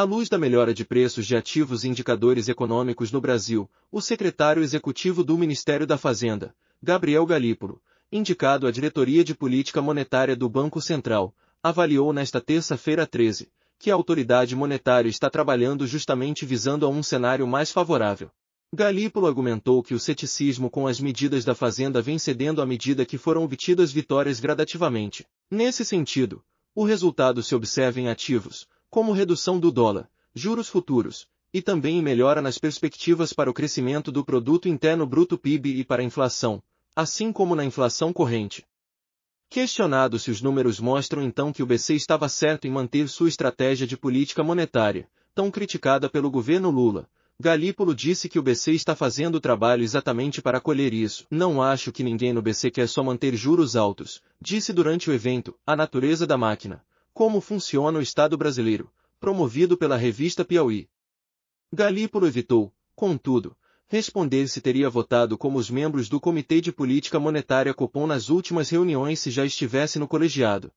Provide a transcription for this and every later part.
À luz da melhora de preços de ativos e indicadores econômicos no Brasil, o secretário executivo do Ministério da Fazenda, Gabriel Galípolo, indicado à diretoria de política monetária do Banco Central, avaliou nesta terça-feira 13 que a autoridade monetária está trabalhando justamente visando a um cenário mais favorável. Galípolo argumentou que o ceticismo com as medidas da Fazenda vem cedendo à medida que foram obtidas vitórias gradativamente. Nesse sentido, o resultado se observa em ativos, como redução do dólar, juros futuros, e também em melhora nas perspectivas para o crescimento do produto interno bruto PIB e para a inflação, assim como na inflação corrente. Questionado se os números mostram então que o BC estava certo em manter sua estratégia de política monetária, tão criticada pelo governo Lula, Galípolo disse que o BC está fazendo o trabalho exatamente para colher isso. Não acho que ninguém no BC quer só manter juros altos, disse durante o evento, a natureza da máquina, como funciona o Estado brasileiro, promovido pela revista Piauí. Galípolo evitou, contudo, responder se teria votado como os membros do Comitê de Política Monetária Copom nas últimas reuniões se já estivesse no colegiado.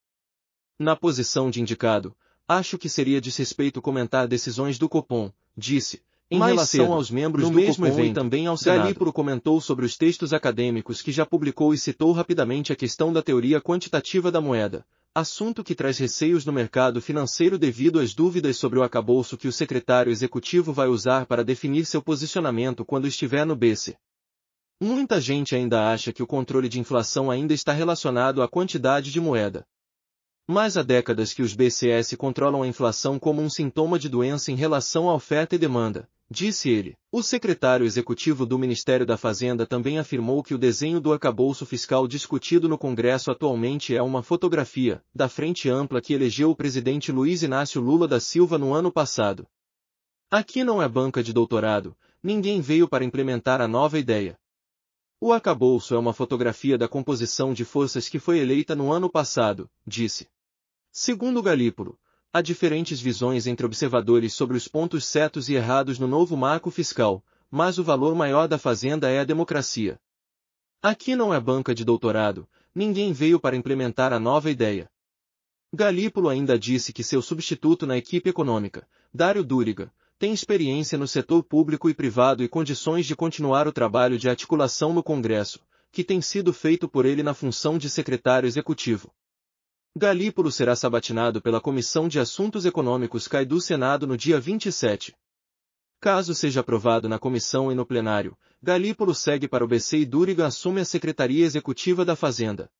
Na posição de indicado, acho que seria desrespeito comentar decisões do Copom, disse, em Mais relação cedo, aos membros do mesmo Copom evento, e também ao Senado, Galípolo comentou sobre os textos acadêmicos que já publicou e citou rapidamente a questão da teoria quantitativa da moeda, assunto que traz receios no mercado financeiro devido às dúvidas sobre o acabouço que o secretário executivo vai usar para definir seu posicionamento quando estiver no BC. Muita gente ainda acha que o controle de inflação ainda está relacionado à quantidade de moeda. Mas há décadas que os BCS controlam a inflação como um sintoma de doença em relação à oferta e demanda, Disse ele. O secretário executivo do Ministério da Fazenda também afirmou que o desenho do acabouço fiscal discutido no Congresso atualmente é uma fotografia, da frente ampla que elegeu o presidente Luiz Inácio Lula da Silva no ano passado. Aqui não é banca de doutorado, ninguém veio para implementar a nova ideia. O acabouço é uma fotografia da composição de forças que foi eleita no ano passado, disse. Segundo Galípolo, Há diferentes visões entre observadores sobre os pontos certos e errados no novo marco fiscal, mas o valor maior da fazenda é a democracia. Aqui não é banca de doutorado, ninguém veio para implementar a nova ideia. Galípolo ainda disse que seu substituto na equipe econômica, Dário Dúriga, tem experiência no setor público e privado e condições de continuar o trabalho de articulação no Congresso, que tem sido feito por ele na função de secretário executivo. Galípolo será sabatinado pela Comissão de Assuntos Econômicos CAI do Senado no dia 27. Caso seja aprovado na comissão e no plenário, Galípolo segue para o BC e Dúriga assume a Secretaria Executiva da Fazenda.